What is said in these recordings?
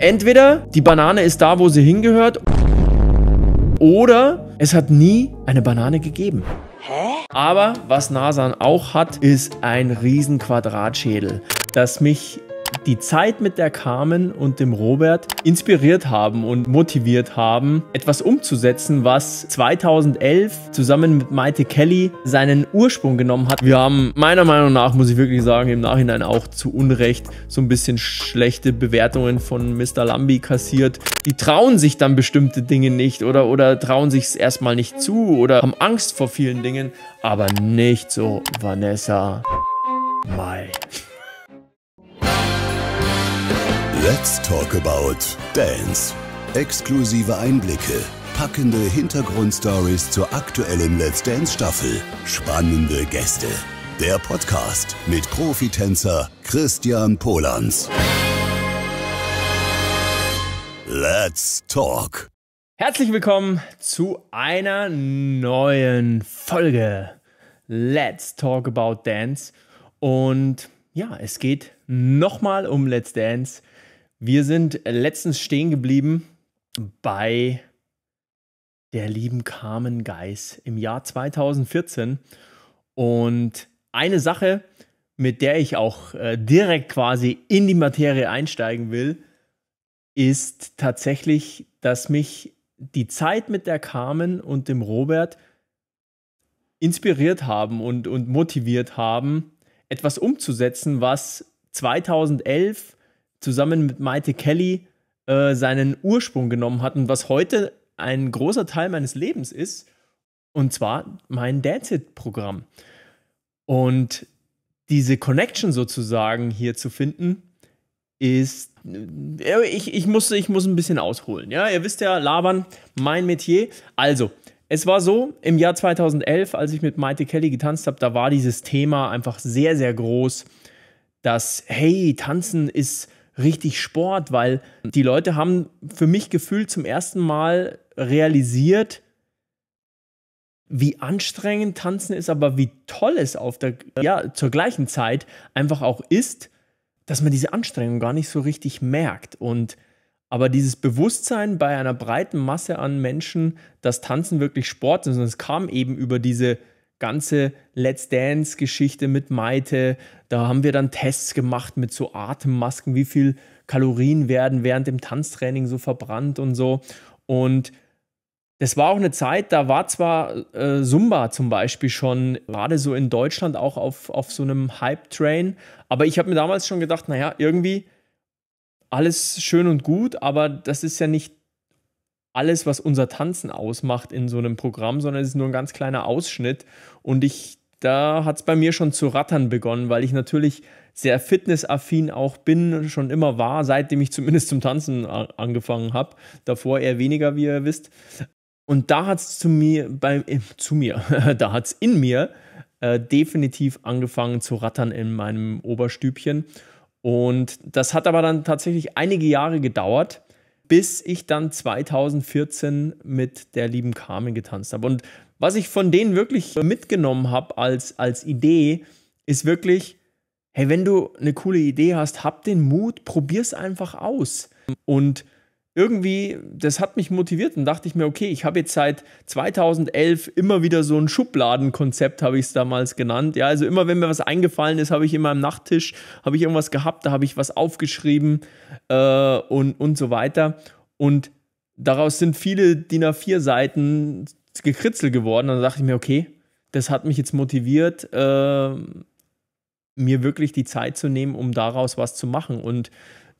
Entweder die Banane ist da, wo sie hingehört, oder es hat nie eine Banane gegeben. Hä? Aber was Nasan auch hat, ist ein riesen Quadratschädel, das mich die Zeit mit der Carmen und dem Robert inspiriert haben und motiviert haben, etwas umzusetzen, was 2011 zusammen mit Maite Kelly seinen Ursprung genommen hat. Wir haben meiner Meinung nach, muss ich wirklich sagen, im Nachhinein auch zu Unrecht so ein bisschen schlechte Bewertungen von Mr. Lambi kassiert. Die trauen sich dann bestimmte Dinge nicht oder, oder trauen sich es erstmal nicht zu oder haben Angst vor vielen Dingen, aber nicht so Vanessa Mai. Let's Talk About Dance. Exklusive Einblicke, packende Hintergrundstories zur aktuellen Let's Dance Staffel, spannende Gäste. Der Podcast mit Profitänzer Christian Polans. Let's Talk. Herzlich willkommen zu einer neuen Folge Let's Talk About Dance. Und ja, es geht nochmal um Let's Dance. Wir sind letztens stehen geblieben bei der lieben Carmen Geis im Jahr 2014. Und eine Sache, mit der ich auch äh, direkt quasi in die Materie einsteigen will, ist tatsächlich, dass mich die Zeit mit der Carmen und dem Robert inspiriert haben und, und motiviert haben, etwas umzusetzen, was 2011 zusammen mit Maite Kelly äh, seinen Ursprung genommen hat und was heute ein großer Teil meines Lebens ist. Und zwar mein Dance-Hit-Programm. Und diese Connection sozusagen hier zu finden, ist. Äh, ich, ich, muss, ich muss ein bisschen ausholen. Ja, ihr wisst ja, labern, mein Metier. Also, es war so, im Jahr 2011, als ich mit Maite Kelly getanzt habe, da war dieses Thema einfach sehr, sehr groß, dass, hey, tanzen ist richtig Sport, weil die Leute haben für mich gefühlt zum ersten Mal realisiert, wie anstrengend tanzen ist, aber wie toll es auf der, ja, zur gleichen Zeit einfach auch ist, dass man diese Anstrengung gar nicht so richtig merkt. Und aber dieses Bewusstsein bei einer breiten Masse an Menschen, dass Tanzen wirklich Sport ist, und es kam eben über diese ganze Let's Dance-Geschichte mit Maite. Da haben wir dann Tests gemacht mit so Atemmasken, wie viel Kalorien werden während dem Tanztraining so verbrannt und so. Und das war auch eine Zeit, da war zwar äh, Zumba zum Beispiel schon gerade so in Deutschland auch auf, auf so einem Hype-Train, aber ich habe mir damals schon gedacht, naja, irgendwie alles schön und gut, aber das ist ja nicht alles, was unser Tanzen ausmacht in so einem Programm, sondern es ist nur ein ganz kleiner Ausschnitt. Und ich, da hat es bei mir schon zu rattern begonnen, weil ich natürlich sehr fitnessaffin auch bin, schon immer war, seitdem ich zumindest zum Tanzen angefangen habe. Davor eher weniger, wie ihr wisst. Und da hat es äh, zu mir, bei, zu mir, da hat es in mir äh, definitiv angefangen zu rattern in meinem Oberstübchen. Und das hat aber dann tatsächlich einige Jahre gedauert, bis ich dann 2014 mit der lieben Carmen getanzt habe. Und was ich von denen wirklich mitgenommen habe als, als Idee, ist wirklich, hey, wenn du eine coole Idee hast, hab den Mut, probier's einfach aus. Und irgendwie, das hat mich motiviert und dachte ich mir, okay, ich habe jetzt seit 2011 immer wieder so ein Schubladenkonzept, habe ich es damals genannt. Ja, also immer, wenn mir was eingefallen ist, habe ich immer am Nachttisch, habe ich irgendwas gehabt, da habe ich was aufgeschrieben äh, und, und so weiter. Und daraus sind viele DIN A4 Seiten gekritzelt geworden. Und dann dachte ich mir, okay, das hat mich jetzt motiviert, äh, mir wirklich die Zeit zu nehmen, um daraus was zu machen. Und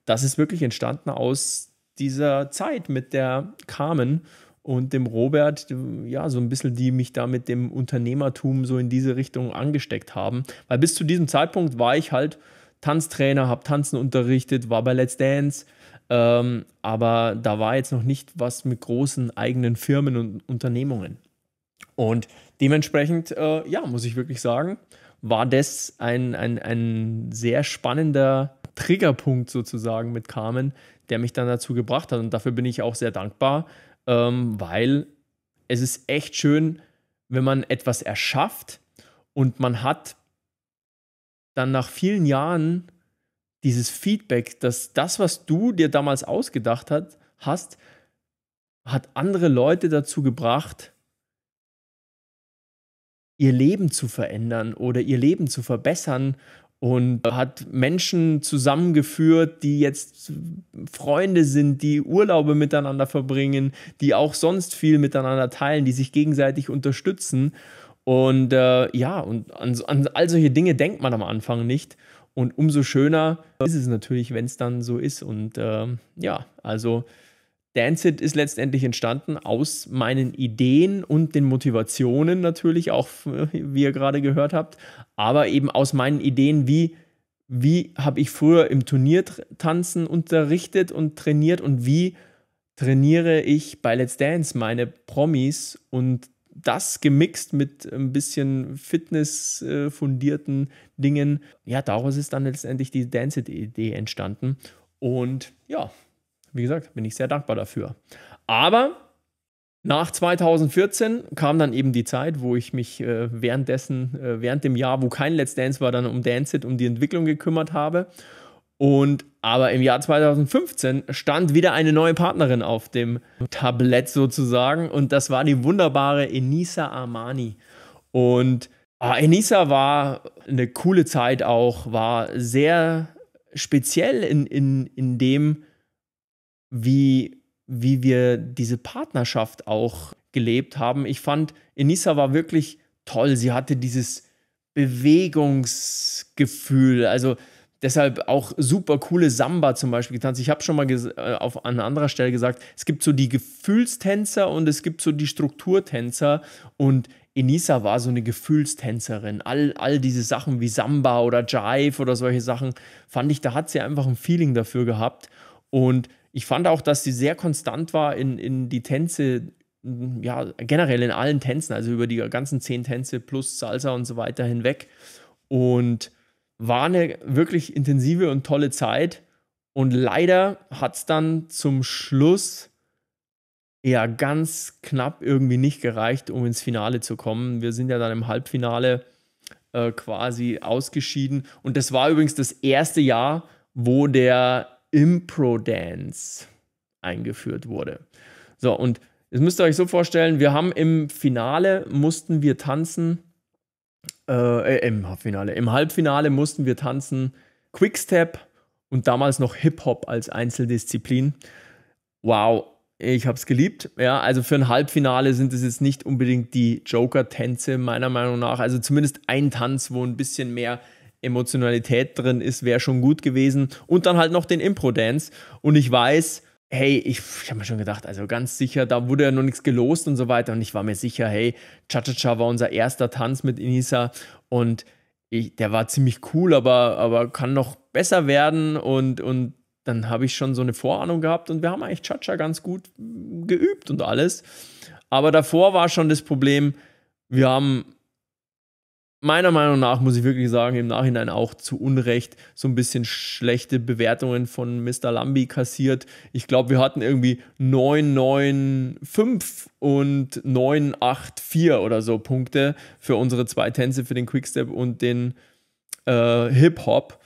das ist wirklich entstanden aus dieser Zeit mit der Carmen und dem Robert, ja, so ein bisschen, die mich da mit dem Unternehmertum so in diese Richtung angesteckt haben. Weil bis zu diesem Zeitpunkt war ich halt Tanztrainer, habe Tanzen unterrichtet, war bei Let's Dance, ähm, aber da war jetzt noch nicht was mit großen eigenen Firmen und Unternehmungen. Und dementsprechend, äh, ja, muss ich wirklich sagen, war das ein, ein, ein sehr spannender Triggerpunkt sozusagen mit Carmen, der mich dann dazu gebracht hat. Und dafür bin ich auch sehr dankbar, ähm, weil es ist echt schön, wenn man etwas erschafft und man hat dann nach vielen Jahren dieses Feedback, dass das, was du dir damals ausgedacht hat, hast, hat andere Leute dazu gebracht, ihr Leben zu verändern oder ihr Leben zu verbessern und hat Menschen zusammengeführt, die jetzt Freunde sind, die Urlaube miteinander verbringen, die auch sonst viel miteinander teilen, die sich gegenseitig unterstützen. Und äh, ja, und an, an all solche Dinge denkt man am Anfang nicht. Und umso schöner ist es natürlich, wenn es dann so ist. Und äh, ja, also Danceit ist letztendlich entstanden aus meinen Ideen und den Motivationen natürlich, auch wie ihr gerade gehört habt, aber eben aus meinen Ideen, wie, wie habe ich früher im Turniertanzen unterrichtet und trainiert und wie trainiere ich bei Let's Dance meine Promis und das gemixt mit ein bisschen fitnessfundierten äh, Dingen. Ja, daraus ist dann letztendlich die Danceit-Idee entstanden. Und ja, wie gesagt, bin ich sehr dankbar dafür. Aber nach 2014 kam dann eben die Zeit, wo ich mich äh, währenddessen, äh, während dem Jahr, wo kein Let's Dance war, dann um Dance It, um die Entwicklung gekümmert habe. Und aber im Jahr 2015 stand wieder eine neue Partnerin auf dem Tablett sozusagen und das war die wunderbare Enisa Armani. Und ah, Enisa war eine coole Zeit auch, war sehr speziell in, in, in dem, wie, wie wir diese Partnerschaft auch gelebt haben. Ich fand, Enisa war wirklich toll. Sie hatte dieses Bewegungsgefühl. Also deshalb auch super coole Samba zum Beispiel getanzt. Ich habe schon mal äh, auf, an anderer Stelle gesagt, es gibt so die Gefühlstänzer und es gibt so die Strukturtänzer. Und Enisa war so eine Gefühlstänzerin. All, all diese Sachen wie Samba oder Jive oder solche Sachen, fand ich, da hat sie einfach ein Feeling dafür gehabt. Und ich fand auch, dass sie sehr konstant war in, in die Tänze, ja, generell in allen Tänzen, also über die ganzen zehn Tänze plus Salsa und so weiter hinweg. Und war eine wirklich intensive und tolle Zeit. Und leider hat es dann zum Schluss ja ganz knapp irgendwie nicht gereicht, um ins Finale zu kommen. Wir sind ja dann im Halbfinale äh, quasi ausgeschieden. Und das war übrigens das erste Jahr, wo der Impro-Dance eingeführt wurde. So, und jetzt müsst ihr euch so vorstellen, wir haben im Finale mussten wir tanzen, äh, äh im Finale, im Halbfinale mussten wir tanzen Quickstep und damals noch Hip-Hop als Einzeldisziplin. Wow, ich habe es geliebt. Ja, also für ein Halbfinale sind es jetzt nicht unbedingt die Joker-Tänze, meiner Meinung nach. Also zumindest ein Tanz, wo ein bisschen mehr Emotionalität drin ist, wäre schon gut gewesen. Und dann halt noch den Impro-Dance. Und ich weiß, hey, ich, ich habe mir schon gedacht, also ganz sicher, da wurde ja noch nichts gelost und so weiter. Und ich war mir sicher, hey, Cha-Cha-Cha war unser erster Tanz mit Inisa und ich, der war ziemlich cool, aber, aber kann noch besser werden. Und, und dann habe ich schon so eine Vorahnung gehabt und wir haben eigentlich Cha-Cha ganz gut geübt und alles. Aber davor war schon das Problem, wir haben meiner Meinung nach, muss ich wirklich sagen, im Nachhinein auch zu Unrecht so ein bisschen schlechte Bewertungen von Mr. Lambi kassiert. Ich glaube, wir hatten irgendwie 995 und 984 oder so Punkte für unsere zwei Tänze, für den Quickstep und den äh, Hip-Hop.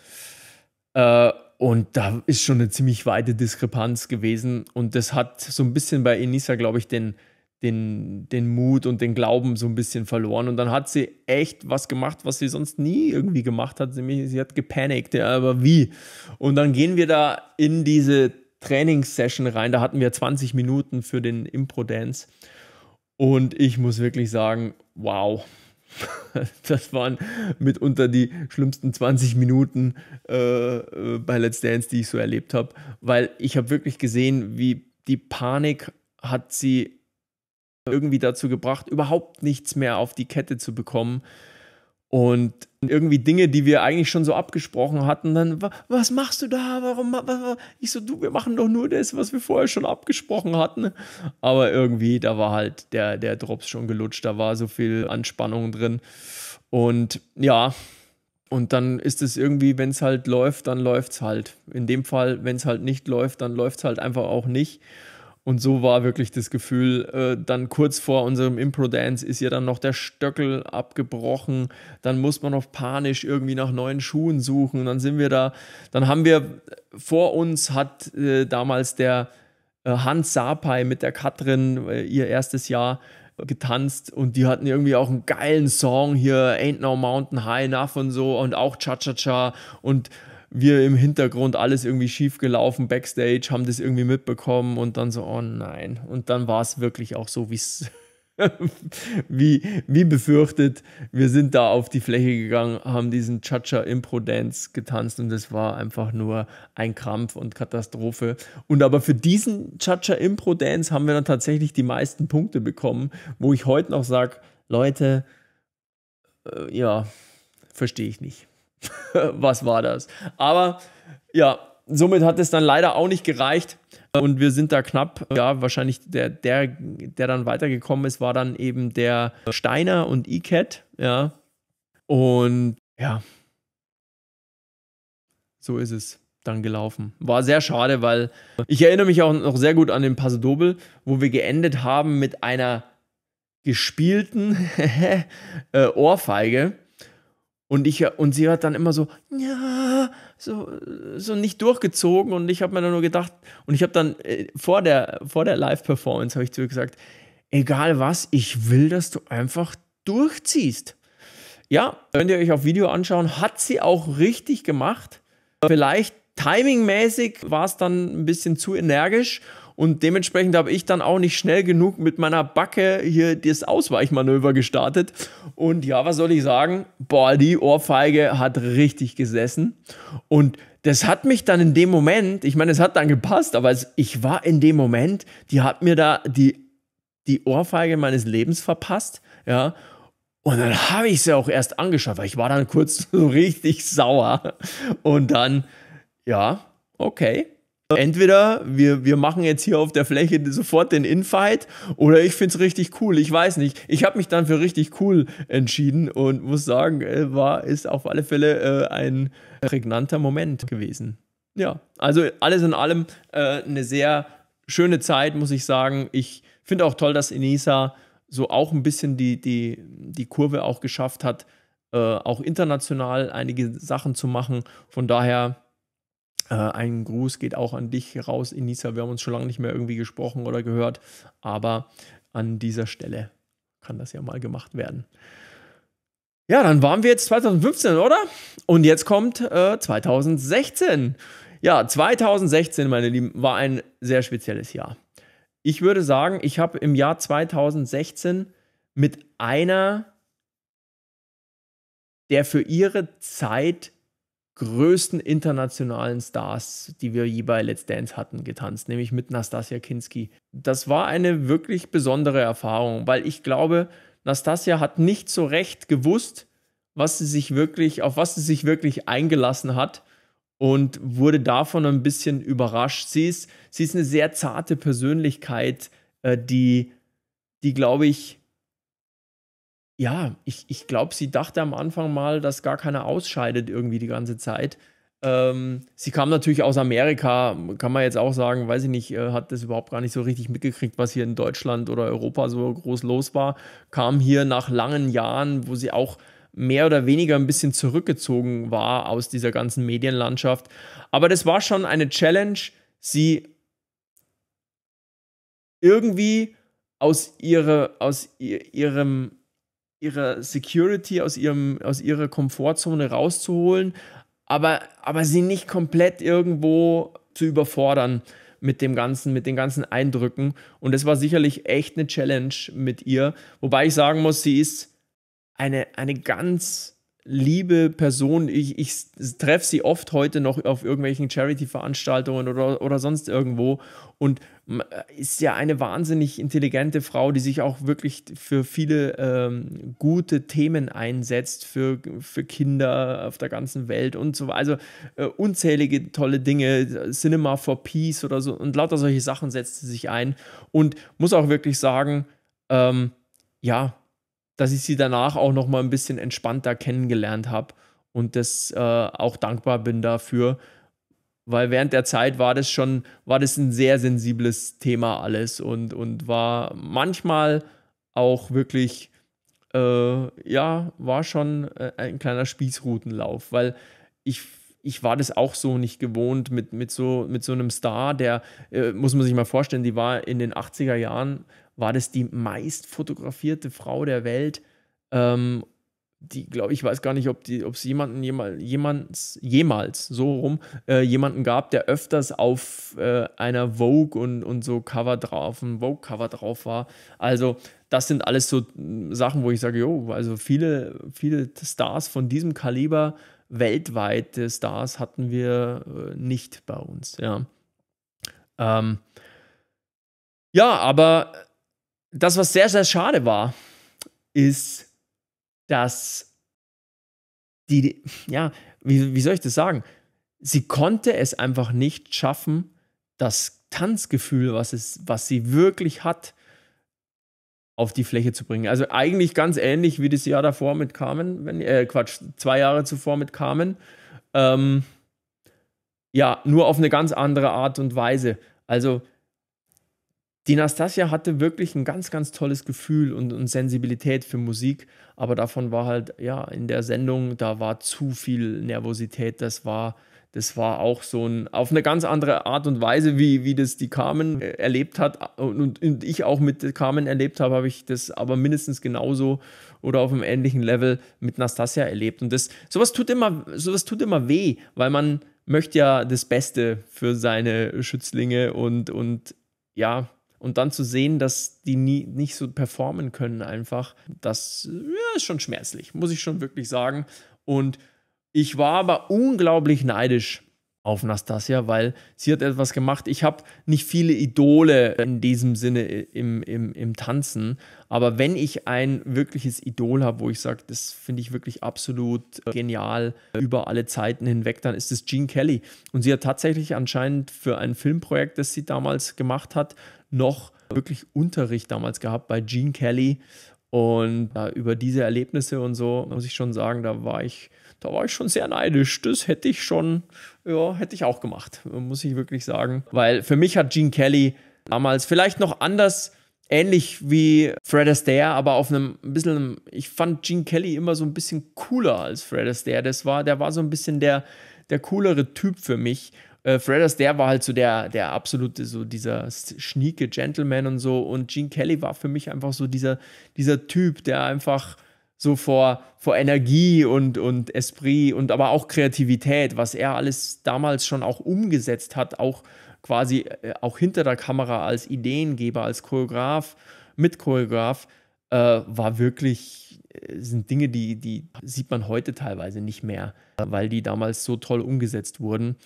Äh, und da ist schon eine ziemlich weite Diskrepanz gewesen. Und das hat so ein bisschen bei Enisa, glaube ich, den den, den Mut und den Glauben so ein bisschen verloren. Und dann hat sie echt was gemacht, was sie sonst nie irgendwie gemacht hat. Nämlich, sie hat gepanikt, ja, aber wie? Und dann gehen wir da in diese Trainingssession rein. Da hatten wir 20 Minuten für den Impro-Dance. Und ich muss wirklich sagen, wow. Das waren mitunter die schlimmsten 20 Minuten äh, äh, bei Let's Dance, die ich so erlebt habe, weil ich habe wirklich gesehen, wie die Panik hat sie irgendwie dazu gebracht, überhaupt nichts mehr auf die Kette zu bekommen. Und irgendwie Dinge, die wir eigentlich schon so abgesprochen hatten, dann, was machst du da? Warum? Ich so, du, wir machen doch nur das, was wir vorher schon abgesprochen hatten. Aber irgendwie, da war halt der, der Drops schon gelutscht, da war so viel Anspannung drin. Und ja, und dann ist es irgendwie, wenn es halt läuft, dann läuft es halt. In dem Fall, wenn es halt nicht läuft, dann läuft es halt einfach auch nicht. Und so war wirklich das Gefühl, äh, dann kurz vor unserem Impro-Dance ist ja dann noch der Stöckel abgebrochen, dann muss man noch panisch irgendwie nach neuen Schuhen suchen, dann sind wir da, dann haben wir, vor uns hat äh, damals der äh, Hans Sapai mit der Katrin äh, ihr erstes Jahr getanzt und die hatten irgendwie auch einen geilen Song hier, Ain't No Mountain High Enough und so und auch Cha-Cha-Cha und wir im Hintergrund alles irgendwie schief gelaufen, backstage, haben das irgendwie mitbekommen und dann so, oh nein. Und dann war es wirklich auch so, wie's, wie wie befürchtet. Wir sind da auf die Fläche gegangen, haben diesen Chacha Impro Dance getanzt und es war einfach nur ein Krampf und Katastrophe. Und aber für diesen Chacha Impro Dance haben wir dann tatsächlich die meisten Punkte bekommen, wo ich heute noch sage, Leute, äh, ja, verstehe ich nicht. was war das? Aber ja, somit hat es dann leider auch nicht gereicht. Und wir sind da knapp, ja, wahrscheinlich der, der, der dann weitergekommen ist, war dann eben der Steiner und E-Cat, ja. Und ja, so ist es dann gelaufen. War sehr schade, weil ich erinnere mich auch noch sehr gut an den Paso Doble, wo wir geendet haben mit einer gespielten Ohrfeige und, ich, und sie hat dann immer so, ja, so, so nicht durchgezogen. Und ich habe mir dann nur gedacht, und ich habe dann äh, vor der, vor der Live-Performance, habe ich zu ihr gesagt, egal was, ich will, dass du einfach durchziehst. Ja, könnt ihr euch auf Video anschauen, hat sie auch richtig gemacht. Vielleicht timingmäßig war es dann ein bisschen zu energisch und dementsprechend habe ich dann auch nicht schnell genug mit meiner Backe hier das Ausweichmanöver gestartet. Und ja, was soll ich sagen? Boah, die Ohrfeige hat richtig gesessen. Und das hat mich dann in dem Moment, ich meine, es hat dann gepasst, aber ich war in dem Moment, die hat mir da die, die Ohrfeige meines Lebens verpasst. Ja. Und dann habe ich sie auch erst angeschaut, weil ich war dann kurz so richtig sauer. Und dann, ja, okay, entweder wir, wir machen jetzt hier auf der Fläche sofort den Infight oder ich finde es richtig cool. Ich weiß nicht. Ich habe mich dann für richtig cool entschieden und muss sagen, äh, war, ist auf alle Fälle äh, ein prägnanter Moment gewesen. Ja, also alles in allem äh, eine sehr schöne Zeit, muss ich sagen. Ich finde auch toll, dass Enisa so auch ein bisschen die, die, die Kurve auch geschafft hat, äh, auch international einige Sachen zu machen. Von daher äh, ein Gruß geht auch an dich raus, Inisa. Wir haben uns schon lange nicht mehr irgendwie gesprochen oder gehört, aber an dieser Stelle kann das ja mal gemacht werden. Ja, dann waren wir jetzt 2015, oder? Und jetzt kommt äh, 2016. Ja, 2016, meine Lieben, war ein sehr spezielles Jahr. Ich würde sagen, ich habe im Jahr 2016 mit einer der für ihre Zeit größten internationalen Stars, die wir je bei Let's Dance hatten, getanzt, nämlich mit Nastasia Kinski. Das war eine wirklich besondere Erfahrung, weil ich glaube, Nastasia hat nicht so recht gewusst, was sie sich wirklich, auf was sie sich wirklich eingelassen hat und wurde davon ein bisschen überrascht. Sie ist, sie ist eine sehr zarte Persönlichkeit, äh, die, die glaube ich, ja, ich, ich glaube, sie dachte am Anfang mal, dass gar keiner ausscheidet irgendwie die ganze Zeit. Ähm, sie kam natürlich aus Amerika, kann man jetzt auch sagen, weiß ich nicht, äh, hat das überhaupt gar nicht so richtig mitgekriegt, was hier in Deutschland oder Europa so groß los war. Kam hier nach langen Jahren, wo sie auch mehr oder weniger ein bisschen zurückgezogen war aus dieser ganzen Medienlandschaft. Aber das war schon eine Challenge, sie irgendwie aus, ihre, aus ihrem ihrer Security, aus, ihrem, aus ihrer Komfortzone rauszuholen, aber, aber sie nicht komplett irgendwo zu überfordern mit dem ganzen, mit den ganzen Eindrücken. Und das war sicherlich echt eine Challenge mit ihr. Wobei ich sagen muss, sie ist eine, eine ganz liebe Person, ich, ich treffe sie oft heute noch auf irgendwelchen Charity-Veranstaltungen oder, oder sonst irgendwo und ähm, ist ja eine wahnsinnig intelligente Frau, die sich auch wirklich für viele ähm, gute Themen einsetzt, für, für Kinder auf der ganzen Welt und so weiter. Also äh, unzählige tolle Dinge, Cinema for Peace oder so und lauter solche Sachen setzt sie sich ein und muss auch wirklich sagen, ähm, ja, dass ich sie danach auch noch mal ein bisschen entspannter kennengelernt habe und das äh, auch dankbar bin dafür, weil während der Zeit war das schon, war das ein sehr sensibles Thema alles und, und war manchmal auch wirklich, äh, ja, war schon äh, ein kleiner Spießrutenlauf, weil ich ich war das auch so nicht gewohnt mit, mit, so, mit so einem Star, der, äh, muss man sich mal vorstellen, die war in den 80er Jahren, war das die meist fotografierte Frau der Welt. Ähm, die, glaube ich, weiß gar nicht, ob es jemanden jemals, jemals, jemals so rum, äh, jemanden gab, der öfters auf äh, einer Vogue und, und so Cover drauf, ein Vogue-Cover drauf war. Also, das sind alles so Sachen, wo ich sage, jo, also viele, viele Stars von diesem Kaliber, weltweite Stars hatten wir äh, nicht bei uns, ja. Ähm, ja, aber das, was sehr, sehr schade war, ist, dass die, ja, wie, wie soll ich das sagen? Sie konnte es einfach nicht schaffen, das Tanzgefühl, was, es, was sie wirklich hat, auf die Fläche zu bringen. Also eigentlich ganz ähnlich wie das Jahr davor mit Carmen, wenn, äh, Quatsch, zwei Jahre zuvor mit Carmen. Ähm, ja, nur auf eine ganz andere Art und Weise. Also die Nastasia hatte wirklich ein ganz, ganz tolles Gefühl und, und, Sensibilität für Musik, aber davon war halt, ja, in der Sendung, da war zu viel Nervosität, das war, das war auch so ein, auf eine ganz andere Art und Weise, wie, wie das die Carmen äh, erlebt hat und, und ich auch mit Carmen erlebt habe, habe ich das aber mindestens genauso oder auf einem ähnlichen Level mit Nastasia erlebt und das, sowas tut immer, sowas tut immer weh, weil man möchte ja das Beste für seine Schützlinge und, und ja, und dann zu sehen, dass die nie, nicht so performen können, einfach, das ja, ist schon schmerzlich, muss ich schon wirklich sagen. Und ich war aber unglaublich neidisch auf Nastasia, weil sie hat etwas gemacht. Ich habe nicht viele Idole in diesem Sinne im, im, im Tanzen, aber wenn ich ein wirkliches Idol habe, wo ich sage, das finde ich wirklich absolut äh, genial über alle Zeiten hinweg, dann ist es Gene Kelly. Und sie hat tatsächlich anscheinend für ein Filmprojekt, das sie damals gemacht hat, noch wirklich Unterricht damals gehabt bei Gene Kelly. Und äh, über diese Erlebnisse und so muss ich schon sagen, da war ich, da war ich schon sehr neidisch. Das hätte ich schon, ja, hätte ich auch gemacht, muss ich wirklich sagen. Weil für mich hat Gene Kelly damals vielleicht noch anders ähnlich wie Fred Astaire, aber auf einem bisschen, ich fand Gene Kelly immer so ein bisschen cooler als Fred Astaire. Das war, der war so ein bisschen der, der coolere Typ für mich. Äh, Fred Astaire war halt so der, der absolute, so dieser schnieke Gentleman und so. Und Gene Kelly war für mich einfach so dieser, dieser Typ, der einfach so vor, vor Energie und, und Esprit und aber auch Kreativität, was er alles damals schon auch umgesetzt hat, auch quasi äh, auch hinter der Kamera als Ideengeber, als Choreograf, mit Choreograf, äh, war wirklich, äh, sind Dinge, die, die sieht man heute teilweise nicht mehr, weil die damals so toll umgesetzt wurden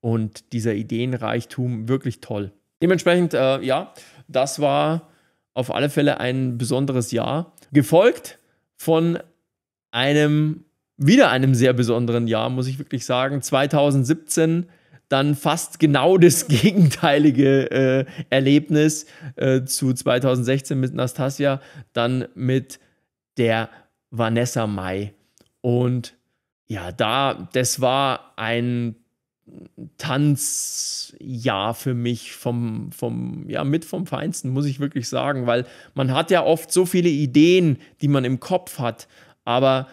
und dieser Ideenreichtum wirklich toll. Dementsprechend, äh, ja, das war auf alle Fälle ein besonderes Jahr, gefolgt von einem, wieder einem sehr besonderen Jahr, muss ich wirklich sagen, 2017 dann fast genau das gegenteilige äh, Erlebnis äh, zu 2016 mit Nastasia, dann mit der Vanessa Mai. Und ja, da, das war ein Tanzjahr für mich vom, vom, ja, mit vom Feinsten, muss ich wirklich sagen, weil man hat ja oft so viele Ideen, die man im Kopf hat, aber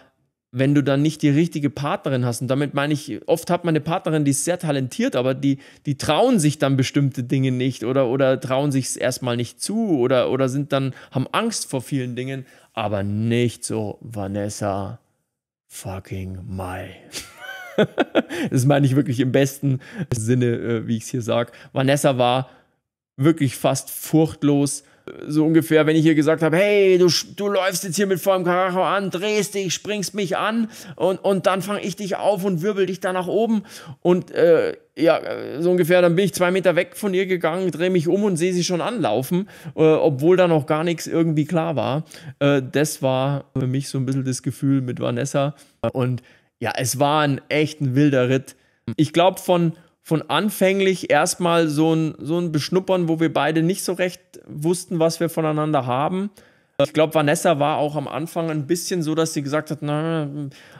wenn du dann nicht die richtige Partnerin hast, und damit meine ich, oft hat man eine Partnerin, die ist sehr talentiert, aber die, die trauen sich dann bestimmte Dinge nicht oder, oder trauen sich es erstmal nicht zu oder, oder sind dann, haben Angst vor vielen Dingen, aber nicht so Vanessa fucking Mai. das meine ich wirklich im besten Sinne, äh, wie ich es hier sage. Vanessa war wirklich fast furchtlos. So ungefähr, wenn ich ihr gesagt habe, hey, du, du läufst jetzt hier mit vollem Karacho an, drehst dich, springst mich an und, und dann fange ich dich auf und wirbel dich da nach oben. Und äh, ja, so ungefähr, dann bin ich zwei Meter weg von ihr gegangen, drehe mich um und sehe sie schon anlaufen, äh, obwohl da noch gar nichts irgendwie klar war. Äh, das war für mich so ein bisschen das Gefühl mit Vanessa. Und ja, es war ein echt ein wilder Ritt. Ich glaube, von, von anfänglich erstmal so ein, so ein Beschnuppern, wo wir beide nicht so recht wussten, was wir voneinander haben. Ich glaube, Vanessa war auch am Anfang ein bisschen so, dass sie gesagt hat, na,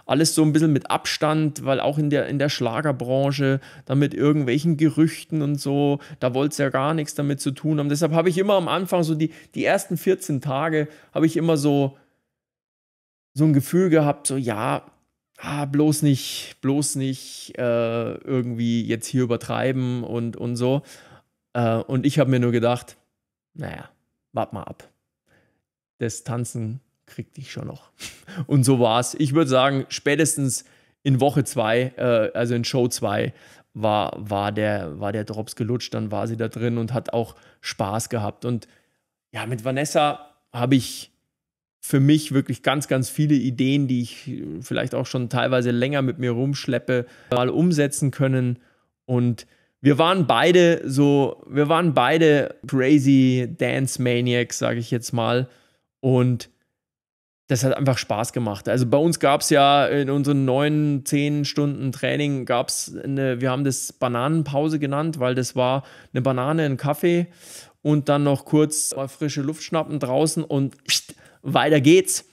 alles so ein bisschen mit Abstand, weil auch in der, in der Schlagerbranche, dann mit irgendwelchen Gerüchten und so, da wollte es ja gar nichts damit zu tun haben. Deshalb habe ich immer am Anfang so die, die ersten 14 Tage, habe ich immer so, so ein Gefühl gehabt, so ja, ah, bloß nicht, bloß nicht äh, irgendwie jetzt hier übertreiben und, und so. Äh, und ich habe mir nur gedacht, naja, wart mal ab. Das Tanzen kriegt dich schon noch. Und so war es. Ich würde sagen, spätestens in Woche 2, äh, also in Show 2, war, war, der, war der Drops gelutscht, dann war sie da drin und hat auch Spaß gehabt. Und ja, mit Vanessa habe ich für mich wirklich ganz, ganz viele Ideen, die ich äh, vielleicht auch schon teilweise länger mit mir rumschleppe, mal umsetzen können. Und wir waren beide so, wir waren beide crazy Dance Maniacs, sage ich jetzt mal. Und das hat einfach Spaß gemacht. Also bei uns gab es ja in unseren neun, zehn Stunden Training gab es eine, wir haben das Bananenpause genannt, weil das war eine Banane, ein Kaffee und dann noch kurz mal frische Luft schnappen draußen und weiter geht's.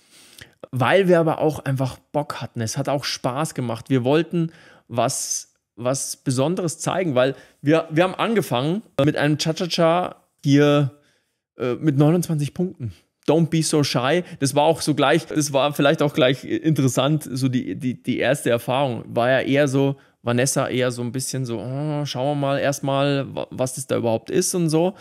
Weil wir aber auch einfach Bock hatten. Es hat auch Spaß gemacht. Wir wollten was, was Besonderes zeigen, weil wir, wir haben angefangen mit einem Cha-Cha-Cha hier äh, mit 29 Punkten. Don't be so shy. Das war auch so gleich, das war vielleicht auch gleich interessant, so die, die, die erste Erfahrung. War ja eher so, Vanessa eher so ein bisschen so, oh, schauen wir mal erstmal, was das da überhaupt ist und so.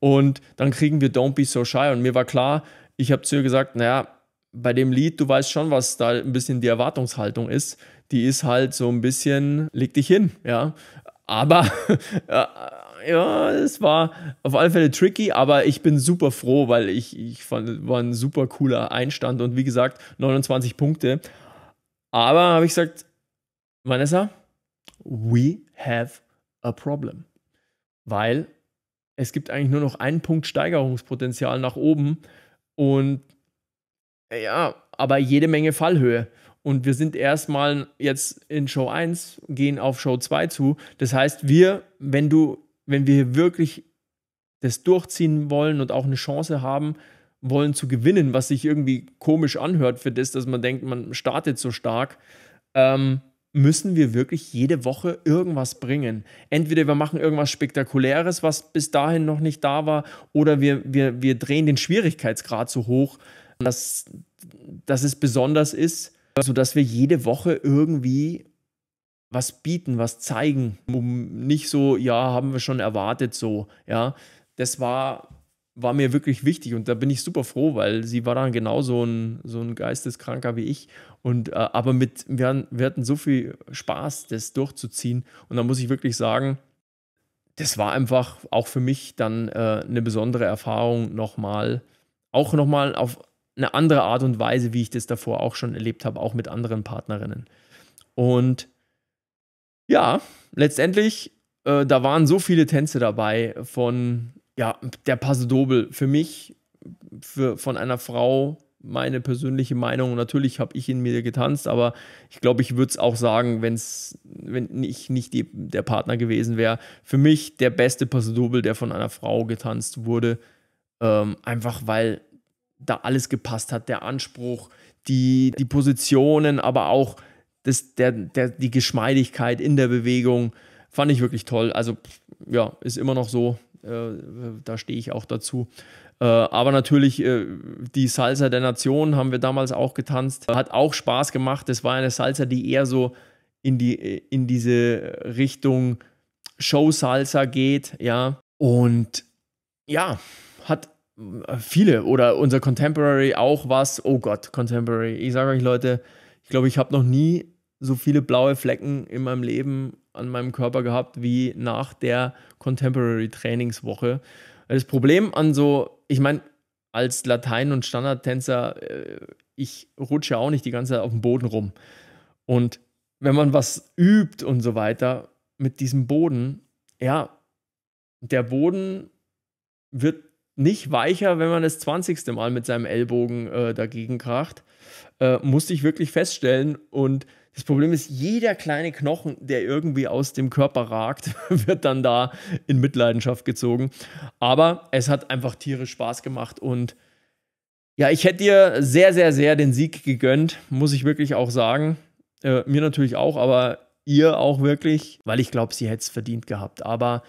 Und dann kriegen wir Don't Be So Shy. Und mir war klar, ich habe zu ihr gesagt, naja, bei dem Lied, du weißt schon, was da ein bisschen die Erwartungshaltung ist. Die ist halt so ein bisschen, leg dich hin, ja. Aber äh, ja, es war auf alle Fälle tricky, aber ich bin super froh, weil ich, ich fand, war ein super cooler Einstand und wie gesagt, 29 Punkte. Aber habe ich gesagt, Vanessa, we have a problem. Weil es gibt eigentlich nur noch einen Punkt Steigerungspotenzial nach oben und äh, ja, aber jede Menge Fallhöhe. Und wir sind erstmal jetzt in Show 1, gehen auf Show 2 zu. Das heißt, wir, wenn du, wenn wir wirklich das durchziehen wollen und auch eine Chance haben wollen zu gewinnen, was sich irgendwie komisch anhört für das, dass man denkt, man startet so stark, ähm, müssen wir wirklich jede Woche irgendwas bringen. Entweder wir machen irgendwas Spektakuläres, was bis dahin noch nicht da war, oder wir, wir, wir drehen den Schwierigkeitsgrad so hoch, dass, dass es besonders ist, sodass wir jede Woche irgendwie was bieten, was zeigen. Um nicht so, ja, haben wir schon erwartet, so, ja. Das war, war mir wirklich wichtig und da bin ich super froh, weil sie war dann genau so ein, so ein Geisteskranker wie ich und, äh, aber mit, wir, hatten, wir hatten so viel Spaß, das durchzuziehen. Und da muss ich wirklich sagen, das war einfach auch für mich dann äh, eine besondere Erfahrung nochmal. Auch nochmal auf eine andere Art und Weise, wie ich das davor auch schon erlebt habe, auch mit anderen Partnerinnen. Und ja, letztendlich, äh, da waren so viele Tänze dabei von ja, der Paso Dobel für mich, für, von einer Frau meine persönliche Meinung. Natürlich habe ich in mir getanzt, aber ich glaube, ich würde es auch sagen, wenn's, wenn ich nicht die, der Partner gewesen wäre. Für mich der beste Passadobel, der von einer Frau getanzt wurde. Ähm, einfach weil da alles gepasst hat. Der Anspruch, die, die Positionen, aber auch das, der, der, die Geschmeidigkeit in der Bewegung. Fand ich wirklich toll. Also, ja, ist immer noch so. Äh, da stehe ich auch dazu. Äh, aber natürlich äh, die Salsa der Nation haben wir damals auch getanzt. Hat auch Spaß gemacht. Das war eine Salsa, die eher so in, die, äh, in diese Richtung Show-Salsa geht, ja. Und ja, hat viele oder unser Contemporary auch was. Oh Gott, Contemporary. Ich sage euch Leute, ich glaube, ich habe noch nie so viele blaue Flecken in meinem Leben an meinem Körper gehabt wie nach der Contemporary Trainingswoche. Weil das Problem an so, ich meine, als Latein- und Standardtänzer, äh, ich rutsche auch nicht die ganze Zeit auf dem Boden rum. Und wenn man was übt und so weiter mit diesem Boden, ja, der Boden wird nicht weicher, wenn man das 20. Mal mit seinem Ellbogen äh, dagegen kracht. Äh, musste ich wirklich feststellen und das Problem ist, jeder kleine Knochen, der irgendwie aus dem Körper ragt, wird dann da in Mitleidenschaft gezogen. Aber es hat einfach tierisch Spaß gemacht und ja, ich hätte dir sehr, sehr, sehr den Sieg gegönnt, muss ich wirklich auch sagen. Äh, mir natürlich auch, aber ihr auch wirklich, weil ich glaube, sie hätte es verdient gehabt. Aber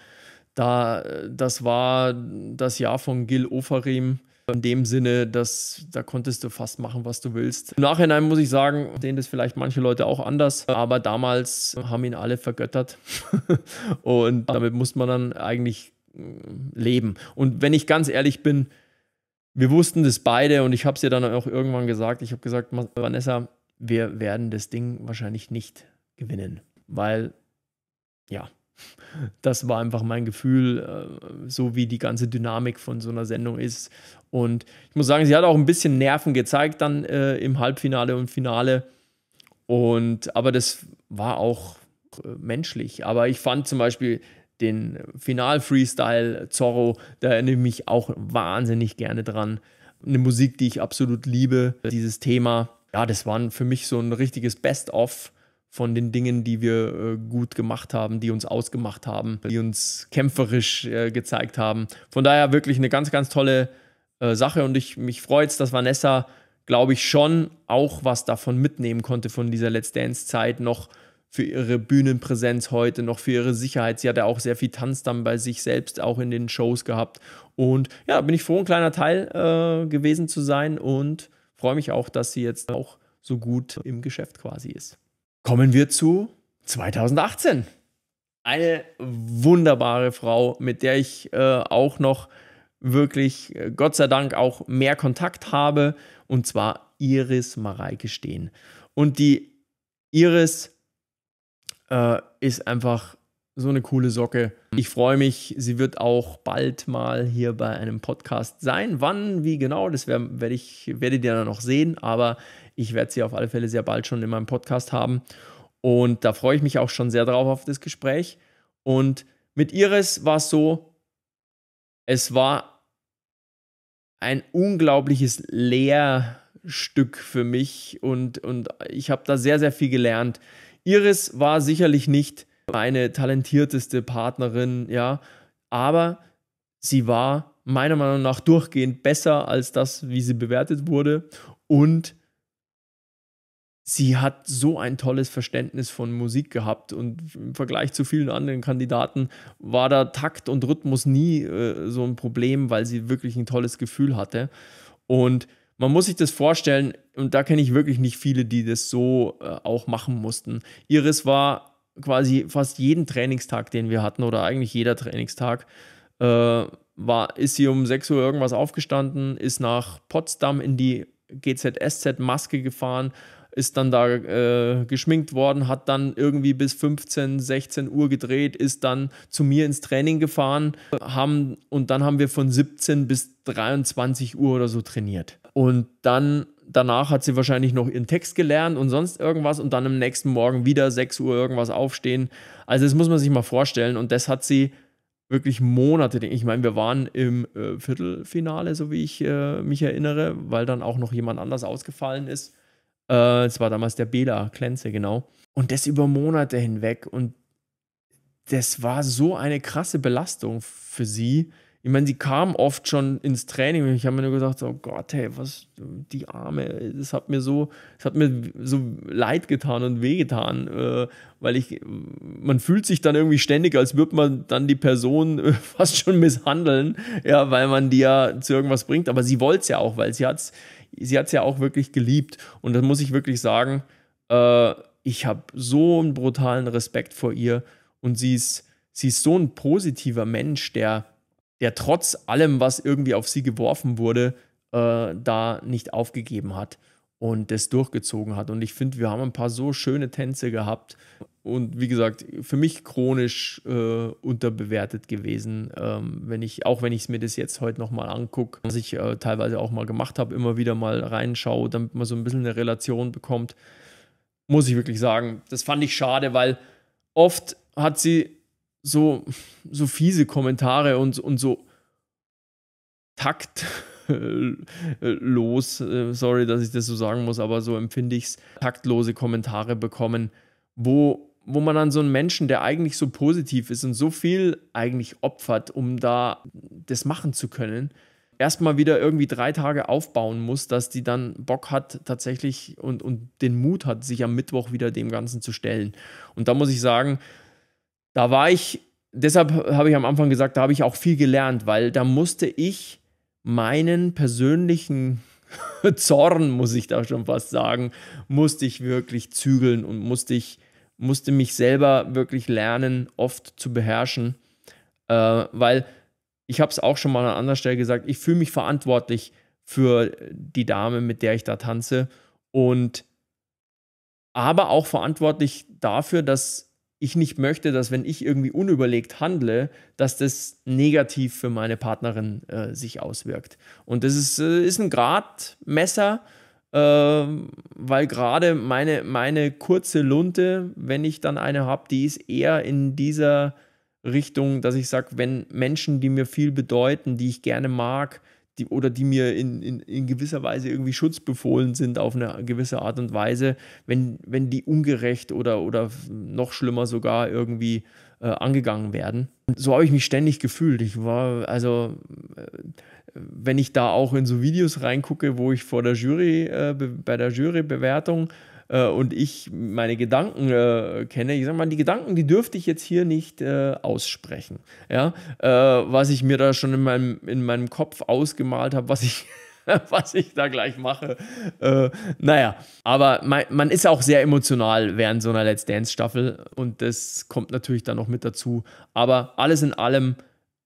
da, äh, das war das Jahr von Gil Oferim. In dem Sinne, dass da konntest du fast machen, was du willst. Im Nachhinein muss ich sagen, sehen das vielleicht manche Leute auch anders, aber damals haben ihn alle vergöttert. und damit muss man dann eigentlich mm, leben. Und wenn ich ganz ehrlich bin, wir wussten das beide und ich habe es ihr dann auch irgendwann gesagt. Ich habe gesagt, Vanessa, wir werden das Ding wahrscheinlich nicht gewinnen, weil ja, das war einfach mein Gefühl, äh, so wie die ganze Dynamik von so einer Sendung ist. Und ich muss sagen, sie hat auch ein bisschen Nerven gezeigt dann äh, im Halbfinale und Finale. Und aber das war auch äh, menschlich. Aber ich fand zum Beispiel den Final-Freestyle Zorro, da erinnere ich mich auch wahnsinnig gerne dran. Eine Musik, die ich absolut liebe, dieses Thema. Ja, das war für mich so ein richtiges Best-of von den Dingen, die wir äh, gut gemacht haben, die uns ausgemacht haben, die uns kämpferisch äh, gezeigt haben. Von daher wirklich eine ganz, ganz tolle äh, Sache und ich mich freut es, dass Vanessa, glaube ich, schon auch was davon mitnehmen konnte von dieser Let's Dance-Zeit noch für ihre Bühnenpräsenz heute, noch für ihre Sicherheit. Sie hat ja auch sehr viel Tanz dann bei sich selbst auch in den Shows gehabt. Und ja, bin ich froh, ein kleiner Teil äh, gewesen zu sein und freue mich auch, dass sie jetzt auch so gut im Geschäft quasi ist kommen wir zu 2018. Eine wunderbare Frau, mit der ich äh, auch noch wirklich, äh, Gott sei Dank, auch mehr Kontakt habe. Und zwar Iris Mareike Stehen. Und die Iris äh, ist einfach so eine coole Socke. Hm. Ich freue mich, sie wird auch bald mal hier bei einem Podcast sein. Wann, wie genau, das werde werd ich, werdet ihr dann noch sehen. Aber ich werde sie auf alle Fälle sehr bald schon in meinem Podcast haben. Und da freue ich mich auch schon sehr drauf auf das Gespräch. Und mit Iris war es so, es war ein unglaubliches Lehrstück für mich und, und ich habe da sehr, sehr viel gelernt. Iris war sicherlich nicht meine talentierteste Partnerin, ja, aber sie war meiner Meinung nach durchgehend besser als das, wie sie bewertet wurde und sie hat so ein tolles Verständnis von Musik gehabt und im Vergleich zu vielen anderen Kandidaten war da Takt und Rhythmus nie äh, so ein Problem, weil sie wirklich ein tolles Gefühl hatte. Und man muss sich das vorstellen, und da kenne ich wirklich nicht viele, die das so äh, auch machen mussten. Iris war quasi fast jeden Trainingstag, den wir hatten, oder eigentlich jeder Trainingstag, äh, war, ist sie um 6 Uhr irgendwas aufgestanden, ist nach Potsdam in die GZSZ-Maske gefahren, ist dann da äh, geschminkt worden, hat dann irgendwie bis 15, 16 Uhr gedreht, ist dann zu mir ins Training gefahren haben, und dann haben wir von 17 bis 23 Uhr oder so trainiert. Und dann danach hat sie wahrscheinlich noch ihren Text gelernt und sonst irgendwas und dann am nächsten Morgen wieder 6 Uhr irgendwas aufstehen. Also das muss man sich mal vorstellen und das hat sie wirklich Monate. Ich meine, wir waren im äh, Viertelfinale, so wie ich äh, mich erinnere, weil dann auch noch jemand anders ausgefallen ist. Äh, es war damals der Bela Klenze, genau. Und das über Monate hinweg. Und das war so eine krasse Belastung für sie. Ich meine, sie kam oft schon ins Training ich habe mir nur gedacht, oh Gott, hey, was, die Arme, das hat mir so, das hat mir so leid getan und wehgetan, äh, weil ich, man fühlt sich dann irgendwie ständig, als würde man dann die Person fast schon misshandeln, ja, weil man die ja zu irgendwas bringt, aber sie wollte es ja auch, weil sie hat es sie hat es ja auch wirklich geliebt. Und das muss ich wirklich sagen, äh, ich habe so einen brutalen Respekt vor ihr. Und sie ist, sie ist so ein positiver Mensch, der, der trotz allem, was irgendwie auf sie geworfen wurde, äh, da nicht aufgegeben hat und das durchgezogen hat. Und ich finde, wir haben ein paar so schöne Tänze gehabt. Und wie gesagt, für mich chronisch äh, unterbewertet gewesen. Ähm, wenn ich, auch wenn ich mir das jetzt heute nochmal angucke, was ich äh, teilweise auch mal gemacht habe, immer wieder mal reinschaue, damit man so ein bisschen eine Relation bekommt, muss ich wirklich sagen, das fand ich schade, weil oft hat sie so, so fiese Kommentare und, und so Takt äh, los, äh, sorry, dass ich das so sagen muss, aber so empfinde ich es, taktlose Kommentare bekommen, wo, wo man an so einen Menschen, der eigentlich so positiv ist und so viel eigentlich opfert, um da das machen zu können, erstmal wieder irgendwie drei Tage aufbauen muss, dass die dann Bock hat tatsächlich und, und den Mut hat, sich am Mittwoch wieder dem Ganzen zu stellen. Und da muss ich sagen, da war ich, deshalb habe ich am Anfang gesagt, da habe ich auch viel gelernt, weil da musste ich meinen persönlichen Zorn, muss ich da schon fast sagen, musste ich wirklich zügeln und musste ich, musste mich selber wirklich lernen, oft zu beherrschen. Äh, weil ich habe es auch schon mal an anderer Stelle gesagt, ich fühle mich verantwortlich für die Dame, mit der ich da tanze. Und aber auch verantwortlich dafür, dass ich nicht möchte, dass wenn ich irgendwie unüberlegt handle, dass das negativ für meine Partnerin äh, sich auswirkt. Und das ist, äh, ist ein Gradmesser, äh, weil gerade meine, meine kurze Lunte, wenn ich dann eine habe, die ist eher in dieser Richtung, dass ich sage, wenn Menschen, die mir viel bedeuten, die ich gerne mag, die, oder die mir in, in, in gewisser Weise irgendwie schutzbefohlen sind auf eine gewisse Art und Weise, wenn, wenn die ungerecht oder, oder noch schlimmer sogar irgendwie äh, angegangen werden. Und so habe ich mich ständig gefühlt. Ich war, also, äh, wenn ich da auch in so Videos reingucke, wo ich vor der Jury, äh, bei der Jurybewertung äh, und ich meine Gedanken äh, kenne, ich sage mal, die Gedanken, die dürfte ich jetzt hier nicht äh, aussprechen. Ja? Äh, was ich mir da schon in meinem, in meinem Kopf ausgemalt habe, was ich was ich da gleich mache. Äh, naja, aber man, man, ist auch sehr emotional während so einer Let's Dance-Staffel und das kommt natürlich dann noch mit dazu. Aber alles in allem,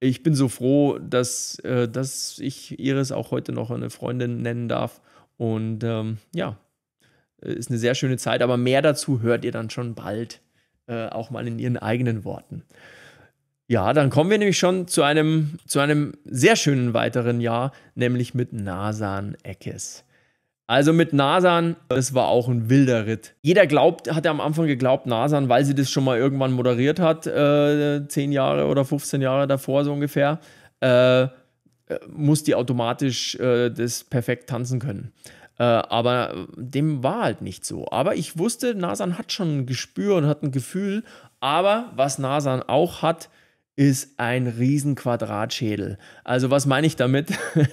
ich bin so froh, dass, äh, dass ich Iris auch heute noch eine Freundin nennen darf. Und ähm, ja, äh, ist eine sehr schöne Zeit, aber mehr dazu hört ihr dann schon bald äh, auch mal in ihren eigenen Worten. Ja, dann kommen wir nämlich schon zu einem, zu einem sehr schönen weiteren Jahr, nämlich mit Nasan Eckes. Also mit Nasan, das war auch ein wilder Ritt. Jeder glaubt, hat am Anfang geglaubt, Nasan, weil sie das schon mal irgendwann moderiert hat, äh, 10 Jahre oder 15 Jahre davor so ungefähr, äh, äh, muss die automatisch äh, das perfekt tanzen können. Äh, aber dem war halt nicht so. Aber ich wusste, Nasan hat schon ein Gespür und hat ein Gefühl. Aber was Nasan auch hat, ist ein riesen Quadratschädel. Also was meine ich damit?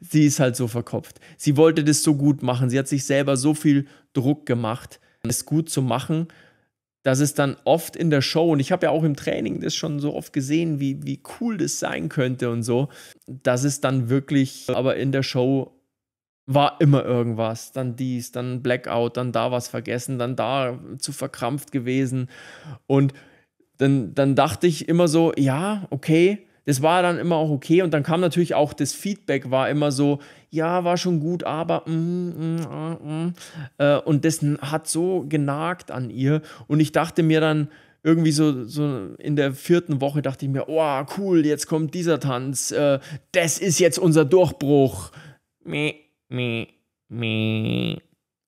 sie ist halt so verkopft. Sie wollte das so gut machen. Sie hat sich selber so viel Druck gemacht, es gut zu machen, dass es dann oft in der Show, und ich habe ja auch im Training das schon so oft gesehen, wie, wie cool das sein könnte und so, dass es dann wirklich aber in der Show war immer irgendwas, dann dies, dann Blackout, dann da was vergessen, dann da zu verkrampft gewesen. Und dann, dann dachte ich immer so, ja, okay, das war dann immer auch okay. Und dann kam natürlich auch das Feedback, war immer so, ja, war schon gut, aber mm, mm, mm, mm. Äh, und das hat so genagt an ihr. Und ich dachte mir dann, irgendwie so, so in der vierten Woche dachte ich mir, oh, cool, jetzt kommt dieser Tanz, äh, das ist jetzt unser Durchbruch. Meh mi, mi.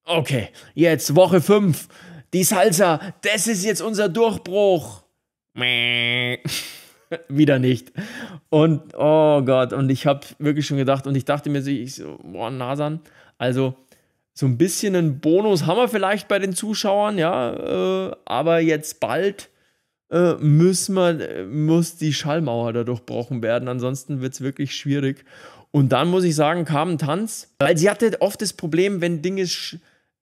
Okay, jetzt Woche 5. Die Salsa, das ist jetzt unser Durchbruch. Wieder nicht. Und oh Gott, und ich habe wirklich schon gedacht, und ich dachte mir so, ich so, boah, Nasan, also so ein bisschen einen Bonus haben wir vielleicht bei den Zuschauern, ja, äh, aber jetzt bald äh, müssen wir, äh, muss die Schallmauer da durchbrochen werden, ansonsten wird es wirklich schwierig. Und dann muss ich sagen, kam ein Tanz, weil sie hatte oft das Problem, wenn Dinge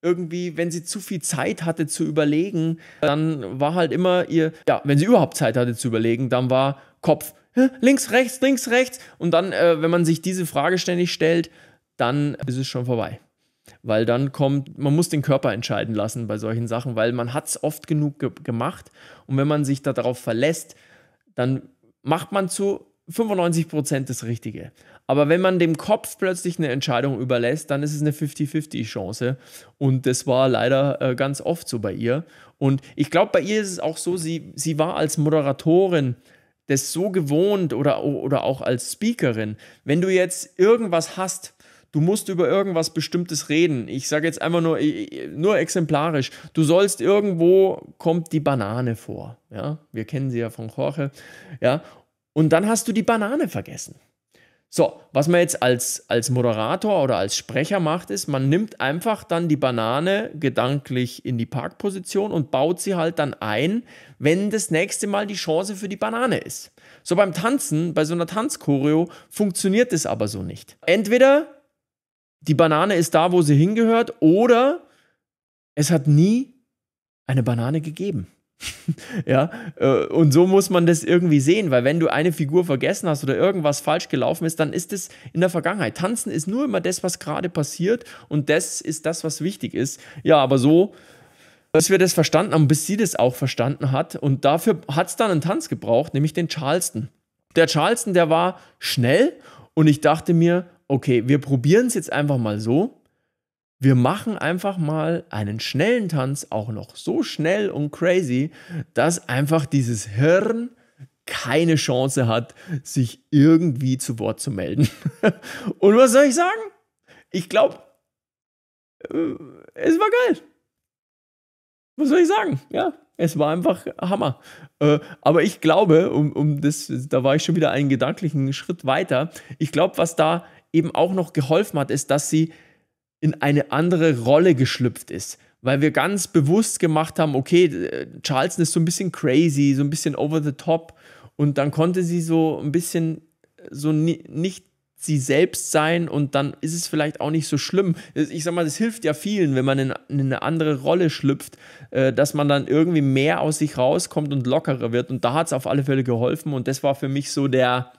irgendwie, wenn sie zu viel Zeit hatte zu überlegen, dann war halt immer ihr, ja, wenn sie überhaupt Zeit hatte zu überlegen, dann war Kopf links, rechts, links, rechts. Und dann, äh, wenn man sich diese Frage ständig stellt, dann ist es schon vorbei. Weil dann kommt, man muss den Körper entscheiden lassen bei solchen Sachen, weil man hat es oft genug ge gemacht. Und wenn man sich darauf verlässt, dann macht man zu 95% das Richtige. Aber wenn man dem Kopf plötzlich eine Entscheidung überlässt, dann ist es eine 50-50-Chance. Und das war leider äh, ganz oft so bei ihr. Und ich glaube, bei ihr ist es auch so, sie, sie war als Moderatorin das so gewohnt oder, oder auch als Speakerin. Wenn du jetzt irgendwas hast, du musst über irgendwas Bestimmtes reden. Ich sage jetzt einfach nur, nur exemplarisch. Du sollst irgendwo, kommt die Banane vor. Ja, wir kennen sie ja von Jorge. Ja, und dann hast du die Banane vergessen. So, was man jetzt als, als Moderator oder als Sprecher macht, ist, man nimmt einfach dann die Banane gedanklich in die Parkposition und baut sie halt dann ein, wenn das nächste Mal die Chance für die Banane ist. So beim Tanzen, bei so einer Tanzchoreo, funktioniert das aber so nicht. Entweder die Banane ist da, wo sie hingehört, oder es hat nie eine Banane gegeben. ja, äh, und so muss man das irgendwie sehen, weil wenn du eine Figur vergessen hast oder irgendwas falsch gelaufen ist, dann ist es in der Vergangenheit. Tanzen ist nur immer das, was gerade passiert und das ist das, was wichtig ist. Ja, aber so, dass wir das verstanden haben, bis sie das auch verstanden hat und dafür hat es dann einen Tanz gebraucht, nämlich den Charleston. Der Charleston, der war schnell und ich dachte mir, okay, wir probieren es jetzt einfach mal so wir machen einfach mal einen schnellen Tanz, auch noch so schnell und crazy, dass einfach dieses Hirn keine Chance hat, sich irgendwie zu Wort zu melden. und was soll ich sagen? Ich glaube, äh, es war geil. Was soll ich sagen? Ja, es war einfach Hammer. Äh, aber ich glaube, um, um das, da war ich schon wieder einen gedanklichen Schritt weiter. Ich glaube, was da eben auch noch geholfen hat, ist, dass sie in eine andere Rolle geschlüpft ist. Weil wir ganz bewusst gemacht haben, okay, äh, Charleston ist so ein bisschen crazy, so ein bisschen over the top. Und dann konnte sie so ein bisschen äh, so ni nicht sie selbst sein und dann ist es vielleicht auch nicht so schlimm. Ich sag mal, das hilft ja vielen, wenn man in, eine andere Rolle schlüpft, äh, dass man dann irgendwie mehr aus sich rauskommt und lockerer wird. Und da hat es auf alle Fälle geholfen und das war für mich so der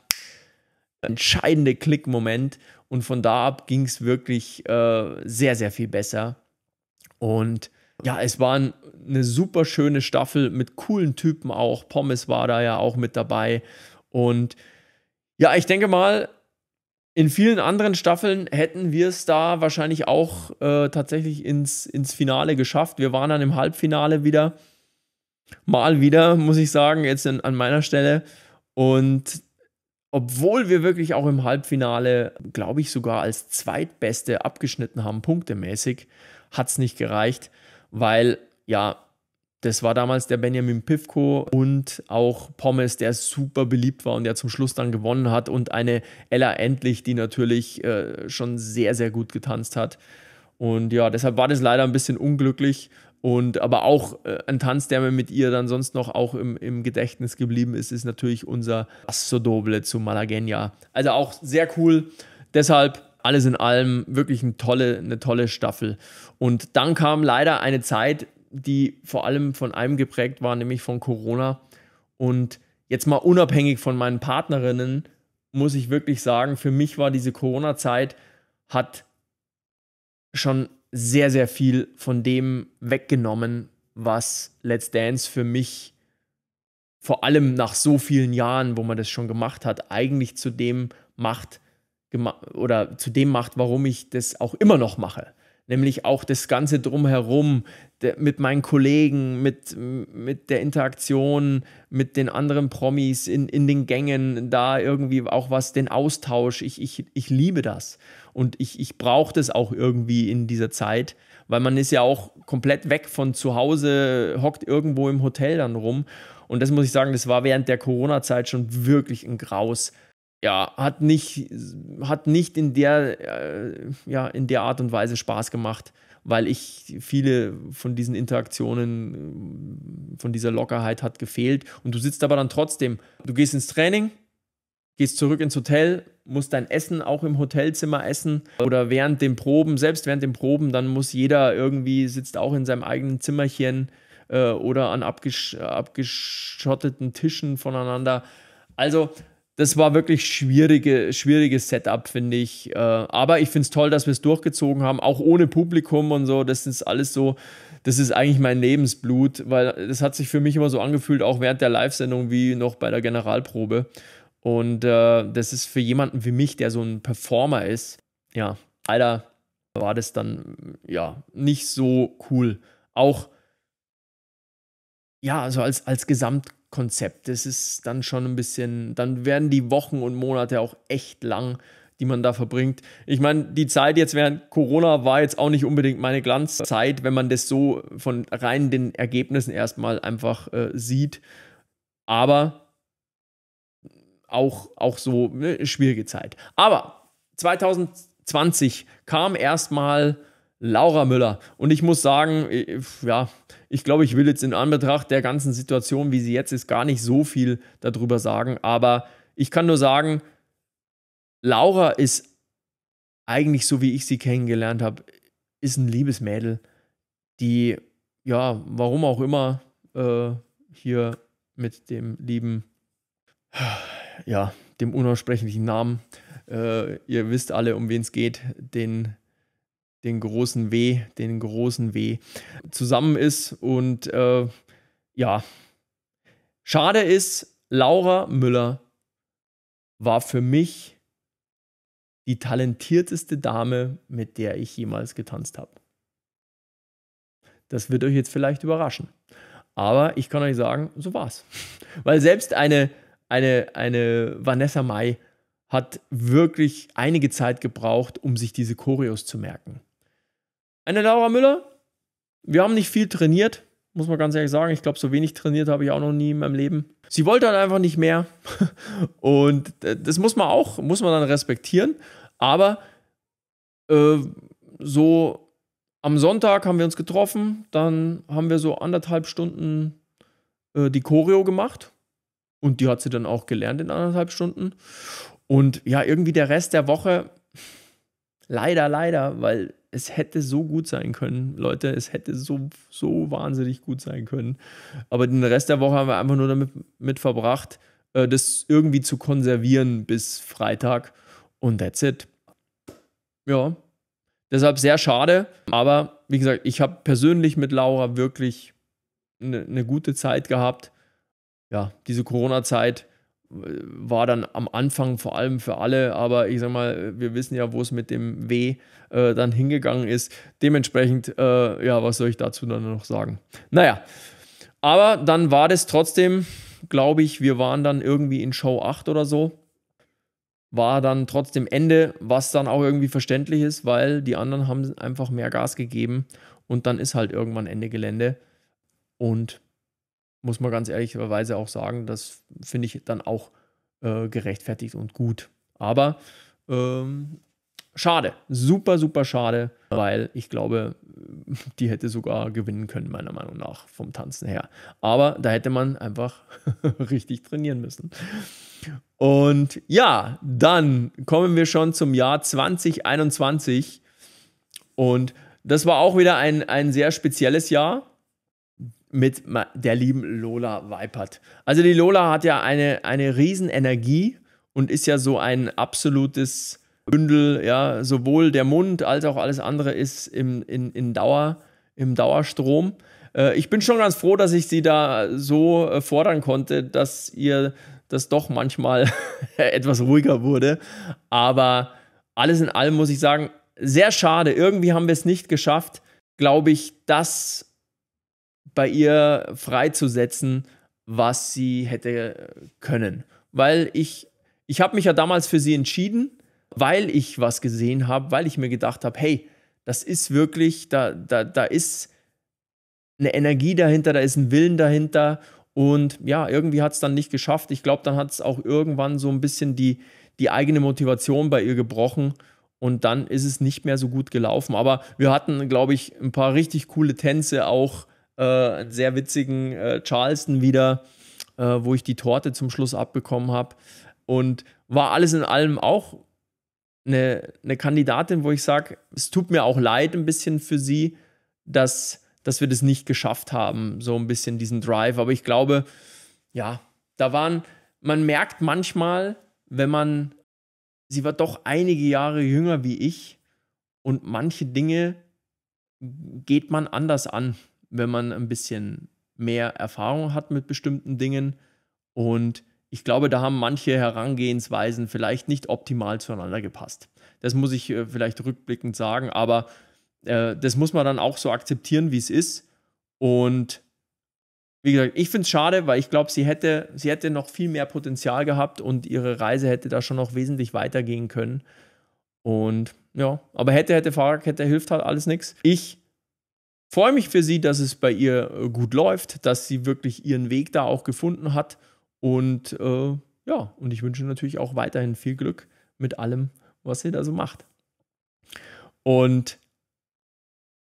entscheidende Klickmoment und von da ab ging es wirklich äh, sehr, sehr viel besser. Und ja, es war ein, eine super schöne Staffel mit coolen Typen auch. Pommes war da ja auch mit dabei. Und ja, ich denke mal, in vielen anderen Staffeln hätten wir es da wahrscheinlich auch äh, tatsächlich ins, ins Finale geschafft. Wir waren dann im Halbfinale wieder. Mal wieder, muss ich sagen, jetzt in, an meiner Stelle. Und obwohl wir wirklich auch im Halbfinale, glaube ich, sogar als zweitbeste abgeschnitten haben, punktemäßig, hat es nicht gereicht, weil ja, das war damals der Benjamin Pivko und auch Pommes, der super beliebt war und der zum Schluss dann gewonnen hat und eine Ella Endlich, die natürlich äh, schon sehr, sehr gut getanzt hat. Und ja, deshalb war das leider ein bisschen unglücklich. Und aber auch äh, ein Tanz, der mir mit ihr dann sonst noch auch im, im Gedächtnis geblieben ist, ist natürlich unser Passo Doble zu Malagueña. Also auch sehr cool. Deshalb alles in allem wirklich eine tolle, eine tolle Staffel. Und dann kam leider eine Zeit, die vor allem von einem geprägt war, nämlich von Corona. Und jetzt mal unabhängig von meinen Partnerinnen, muss ich wirklich sagen, für mich war diese Corona-Zeit, hat schon sehr, sehr viel von dem weggenommen, was Let's Dance für mich vor allem nach so vielen Jahren, wo man das schon gemacht hat, eigentlich zu dem macht oder zu dem macht, warum ich das auch immer noch mache. Nämlich auch das Ganze drumherum, mit meinen Kollegen, mit, mit der Interaktion, mit den anderen Promis in, in den Gängen, da irgendwie auch was, den Austausch. Ich, ich, ich liebe das. Und ich, ich brauche das auch irgendwie in dieser Zeit, weil man ist ja auch komplett weg von zu Hause, hockt irgendwo im Hotel dann rum. Und das muss ich sagen, das war während der Corona-Zeit schon wirklich ein Graus. Ja, hat nicht, hat nicht in, der, äh, ja, in der Art und Weise Spaß gemacht, weil ich viele von diesen Interaktionen, äh, von dieser Lockerheit hat gefehlt. Und du sitzt aber dann trotzdem, du gehst ins Training, gehst zurück ins Hotel, musst dein Essen auch im Hotelzimmer essen oder während den Proben, selbst während den Proben, dann muss jeder irgendwie, sitzt auch in seinem eigenen Zimmerchen äh, oder an abgesch abgeschotteten Tischen voneinander. Also, das war wirklich schwierige, schwieriges Setup, finde ich. Äh, aber ich finde es toll, dass wir es durchgezogen haben, auch ohne Publikum und so. Das ist alles so, das ist eigentlich mein Lebensblut, weil das hat sich für mich immer so angefühlt, auch während der Live-Sendung wie noch bei der Generalprobe. Und äh, das ist für jemanden wie mich, der so ein Performer ist, ja, Alter, war das dann ja nicht so cool. Auch ja, also als, als Gesamtkonzept, das ist dann schon ein bisschen, dann werden die Wochen und Monate auch echt lang, die man da verbringt. Ich meine, die Zeit jetzt während Corona war jetzt auch nicht unbedingt meine Glanzzeit, wenn man das so von rein den Ergebnissen erstmal einfach äh, sieht. Aber auch, auch so eine schwierige Zeit. Aber 2020 kam erstmal Laura Müller. Und ich muss sagen, äh, ja, ich glaube, ich will jetzt in Anbetracht der ganzen Situation, wie sie jetzt ist, gar nicht so viel darüber sagen. Aber ich kann nur sagen, Laura ist eigentlich so, wie ich sie kennengelernt habe, ist ein liebes Mädel, die, ja, warum auch immer, äh, hier mit dem lieben ja, dem unaussprechlichen Namen. Äh, ihr wisst alle, um wen es geht, den, den großen W, den großen W zusammen ist. Und äh, ja, schade ist, Laura Müller war für mich die talentierteste Dame, mit der ich jemals getanzt habe. Das wird euch jetzt vielleicht überraschen. Aber ich kann euch sagen, so war's. Weil selbst eine eine, eine Vanessa Mai hat wirklich einige Zeit gebraucht, um sich diese Choreos zu merken. Eine Laura Müller, wir haben nicht viel trainiert, muss man ganz ehrlich sagen. Ich glaube, so wenig trainiert habe ich auch noch nie in meinem Leben. Sie wollte dann halt einfach nicht mehr. Und äh, das muss man auch, muss man dann respektieren. Aber äh, so am Sonntag haben wir uns getroffen, dann haben wir so anderthalb Stunden äh, die Choreo gemacht. Und die hat sie dann auch gelernt in anderthalb Stunden. Und ja, irgendwie der Rest der Woche, leider, leider, weil es hätte so gut sein können, Leute, es hätte so, so wahnsinnig gut sein können. Aber den Rest der Woche haben wir einfach nur damit mit verbracht, äh, das irgendwie zu konservieren bis Freitag. Und that's it. Ja, deshalb sehr schade. Aber wie gesagt, ich habe persönlich mit Laura wirklich eine ne gute Zeit gehabt ja, diese Corona-Zeit äh, war dann am Anfang vor allem für alle, aber ich sag mal, wir wissen ja, wo es mit dem W äh, dann hingegangen ist. Dementsprechend, äh, ja, was soll ich dazu dann noch sagen? Naja, aber dann war das trotzdem, glaube ich, wir waren dann irgendwie in Show 8 oder so. War dann trotzdem Ende, was dann auch irgendwie verständlich ist, weil die anderen haben einfach mehr Gas gegeben und dann ist halt irgendwann Ende Gelände. Und muss man ganz ehrlicherweise auch sagen, das finde ich dann auch äh, gerechtfertigt und gut. Aber ähm, schade, super, super schade, weil ich glaube, die hätte sogar gewinnen können, meiner Meinung nach, vom Tanzen her. Aber da hätte man einfach richtig trainieren müssen. Und ja, dann kommen wir schon zum Jahr 2021. Und das war auch wieder ein, ein sehr spezielles Jahr mit der lieben Lola Weipert. Also die Lola hat ja eine, eine riesen Energie und ist ja so ein absolutes Bündel, ja, sowohl der Mund als auch alles andere ist im, in, in Dauer, im Dauerstrom. Äh, ich bin schon ganz froh, dass ich sie da so äh, fordern konnte, dass ihr das doch manchmal etwas ruhiger wurde. Aber alles in allem muss ich sagen, sehr schade. Irgendwie haben wir es nicht geschafft, glaube ich, das bei ihr freizusetzen, was sie hätte können. Weil ich, ich habe mich ja damals für sie entschieden, weil ich was gesehen habe, weil ich mir gedacht habe, hey, das ist wirklich, da, da, da ist eine Energie dahinter, da ist ein Willen dahinter. Und ja, irgendwie hat es dann nicht geschafft. Ich glaube, dann hat es auch irgendwann so ein bisschen die, die eigene Motivation bei ihr gebrochen. Und dann ist es nicht mehr so gut gelaufen. Aber wir hatten, glaube ich, ein paar richtig coole Tänze auch äh, einen sehr witzigen äh, Charleston wieder, äh, wo ich die Torte zum Schluss abbekommen habe. Und war alles in allem auch eine, eine Kandidatin, wo ich sage, es tut mir auch leid ein bisschen für sie, dass, dass wir das nicht geschafft haben, so ein bisschen diesen Drive. Aber ich glaube, ja, da waren, man merkt manchmal, wenn man, sie war doch einige Jahre jünger wie ich und manche Dinge geht man anders an wenn man ein bisschen mehr Erfahrung hat mit bestimmten Dingen. Und ich glaube, da haben manche Herangehensweisen vielleicht nicht optimal zueinander gepasst. Das muss ich äh, vielleicht rückblickend sagen, aber äh, das muss man dann auch so akzeptieren, wie es ist. Und wie gesagt, ich finde es schade, weil ich glaube, sie hätte, sie hätte noch viel mehr Potenzial gehabt und ihre Reise hätte da schon noch wesentlich weitergehen können. Und ja, aber hätte, hätte, Fahrradkette hilft halt alles nichts. Ich Freue mich für sie, dass es bei ihr äh, gut läuft, dass sie wirklich ihren Weg da auch gefunden hat. Und äh, ja, und ich wünsche natürlich auch weiterhin viel Glück mit allem, was sie da so macht. Und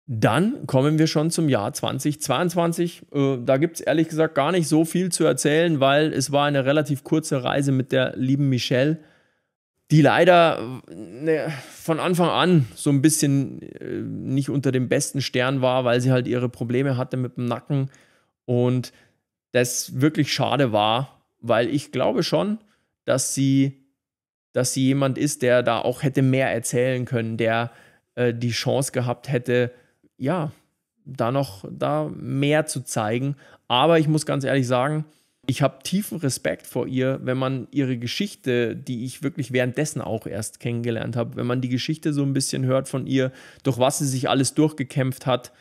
dann kommen wir schon zum Jahr 2022. Äh, da gibt es ehrlich gesagt gar nicht so viel zu erzählen, weil es war eine relativ kurze Reise mit der lieben Michelle die leider äh, ne, von Anfang an so ein bisschen äh, nicht unter dem besten Stern war, weil sie halt ihre Probleme hatte mit dem Nacken und das wirklich schade war, weil ich glaube schon, dass sie, dass sie jemand ist, der da auch hätte mehr erzählen können, der äh, die Chance gehabt hätte, ja, da noch da mehr zu zeigen. Aber ich muss ganz ehrlich sagen, ich habe tiefen Respekt vor ihr, wenn man ihre Geschichte, die ich wirklich währenddessen auch erst kennengelernt habe, wenn man die Geschichte so ein bisschen hört von ihr, durch was sie sich alles durchgekämpft hat.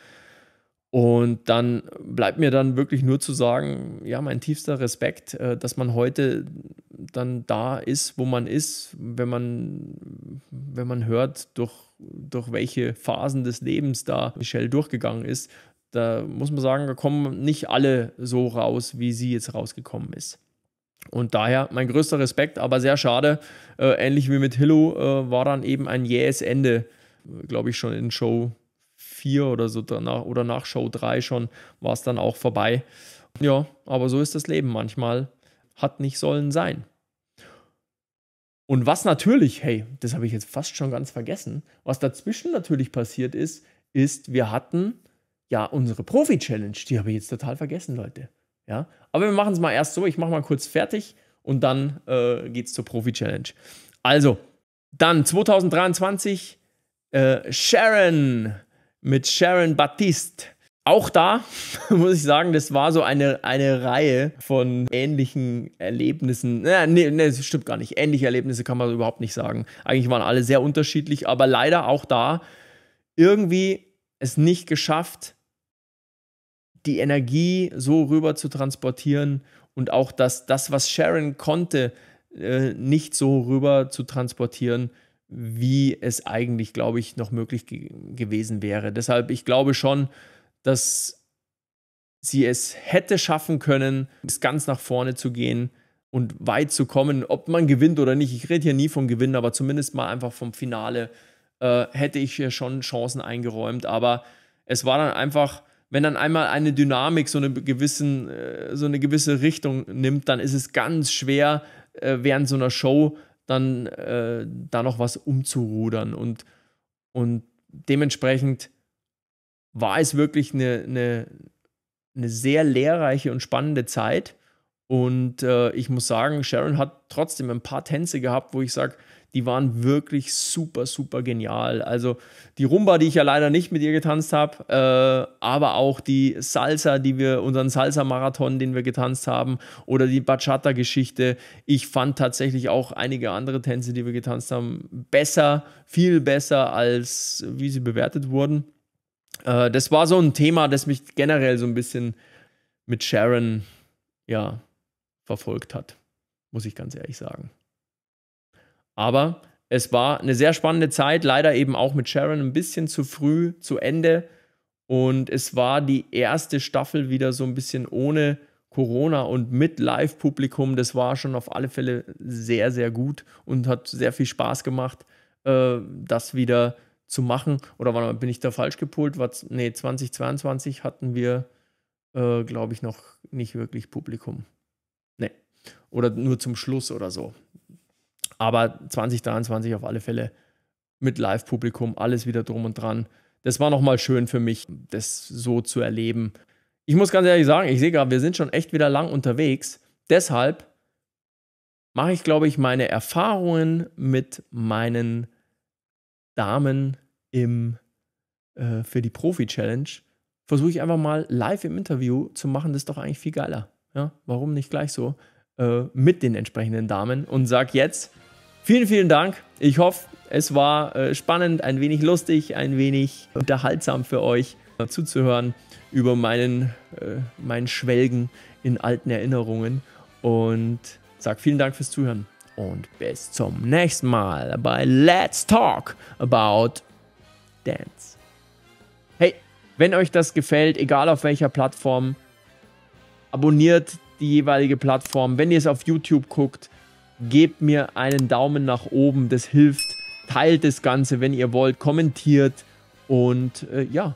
Und dann bleibt mir dann wirklich nur zu sagen, ja, mein tiefster Respekt, äh, dass man heute dann da ist, wo man ist, wenn man, wenn man hört, durch, durch welche Phasen des Lebens da Michelle durchgegangen ist, da muss man sagen, da kommen nicht alle so raus, wie sie jetzt rausgekommen ist. Und daher mein größter Respekt, aber sehr schade. Äh, ähnlich wie mit Hillow äh, war dann eben ein jähes Ende, glaube ich, schon in Show 4 oder so danach oder nach Show 3 schon war es dann auch vorbei. Ja, aber so ist das Leben manchmal. Hat nicht sollen sein. Und was natürlich, hey, das habe ich jetzt fast schon ganz vergessen, was dazwischen natürlich passiert ist, ist, wir hatten ja, unsere Profi-Challenge, die habe ich jetzt total vergessen, Leute. Ja, aber wir machen es mal erst so. Ich mache mal kurz fertig und dann äh, geht es zur Profi-Challenge. Also, dann 2023 äh, Sharon mit Sharon Baptiste. Auch da muss ich sagen, das war so eine, eine Reihe von ähnlichen Erlebnissen. Naja, nee, nee, das stimmt gar nicht. Ähnliche Erlebnisse kann man überhaupt nicht sagen. Eigentlich waren alle sehr unterschiedlich, aber leider auch da irgendwie es nicht geschafft, die Energie so rüber zu transportieren und auch das, das was Sharon konnte, äh, nicht so rüber zu transportieren, wie es eigentlich, glaube ich, noch möglich ge gewesen wäre. Deshalb, ich glaube schon, dass sie es hätte schaffen können, bis ganz nach vorne zu gehen und weit zu kommen, ob man gewinnt oder nicht. Ich rede hier nie vom Gewinn, aber zumindest mal einfach vom Finale äh, hätte ich hier schon Chancen eingeräumt. Aber es war dann einfach, wenn dann einmal eine Dynamik so eine, gewissen, äh, so eine gewisse Richtung nimmt, dann ist es ganz schwer, äh, während so einer Show dann da noch was umzurudern. Und, und dementsprechend war es wirklich eine, eine, eine sehr lehrreiche und spannende Zeit. Und äh, ich muss sagen, Sharon hat trotzdem ein paar Tänze gehabt, wo ich sage, die waren wirklich super, super genial. Also die Rumba, die ich ja leider nicht mit ihr getanzt habe, äh, aber auch die Salsa, die wir, unseren Salsa-Marathon, den wir getanzt haben, oder die Bachata-Geschichte. Ich fand tatsächlich auch einige andere Tänze, die wir getanzt haben, besser, viel besser, als wie sie bewertet wurden. Äh, das war so ein Thema, das mich generell so ein bisschen mit Sharon, ja, verfolgt hat. Muss ich ganz ehrlich sagen. Aber es war eine sehr spannende Zeit, leider eben auch mit Sharon ein bisschen zu früh zu Ende. Und es war die erste Staffel wieder so ein bisschen ohne Corona und mit Live-Publikum. Das war schon auf alle Fälle sehr, sehr gut und hat sehr viel Spaß gemacht, äh, das wieder zu machen. Oder wann bin ich da falsch gepolt? Was, nee, 2022 hatten wir, äh, glaube ich, noch nicht wirklich Publikum. Nee. Oder nur zum Schluss oder so. Aber 2023 auf alle Fälle mit Live-Publikum, alles wieder drum und dran. Das war nochmal schön für mich, das so zu erleben. Ich muss ganz ehrlich sagen, ich sehe gerade, wir sind schon echt wieder lang unterwegs. Deshalb mache ich, glaube ich, meine Erfahrungen mit meinen Damen im, äh, für die Profi-Challenge. Versuche ich einfach mal live im Interview zu machen. Das ist doch eigentlich viel geiler. Ja? Warum nicht gleich so? Äh, mit den entsprechenden Damen und sage jetzt, Vielen, vielen Dank. Ich hoffe, es war äh, spannend, ein wenig lustig, ein wenig unterhaltsam für euch äh, zuzuhören über meinen, äh, mein Schwelgen in alten Erinnerungen. Und sag vielen Dank fürs Zuhören und bis zum nächsten Mal bei Let's Talk About Dance. Hey, wenn euch das gefällt, egal auf welcher Plattform, abonniert die jeweilige Plattform. Wenn ihr es auf YouTube guckt, gebt mir einen Daumen nach oben, das hilft. Teilt das Ganze, wenn ihr wollt, kommentiert und äh, ja,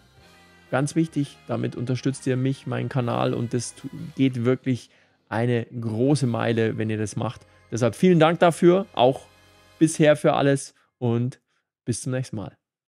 ganz wichtig, damit unterstützt ihr mich, meinen Kanal und das geht wirklich eine große Meile, wenn ihr das macht. Deshalb vielen Dank dafür, auch bisher für alles und bis zum nächsten Mal.